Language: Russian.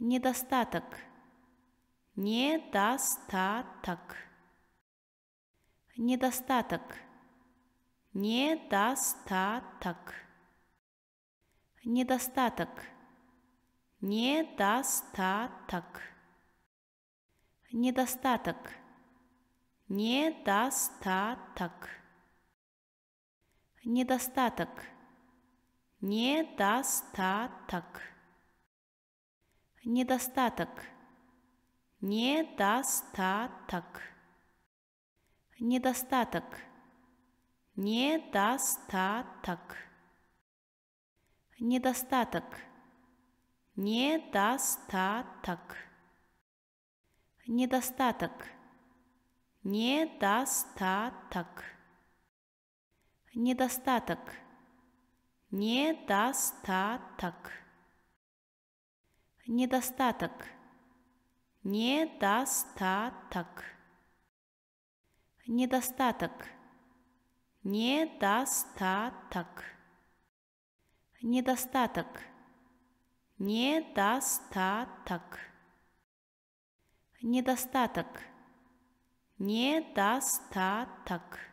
недостаток, недостаток, недостаток, недостаток, недостаток, недостаток, недостаток, недостаток, недостаток, недостаток недостаток, недостаток, недостаток, недостаток, недостаток, недостаток, недостаток, недостаток, недостаток, недостаток. Недостаток. Недостаток. Недостаток. Недостаток. Недостаток. Недостаток. Недостаток. Недостаток.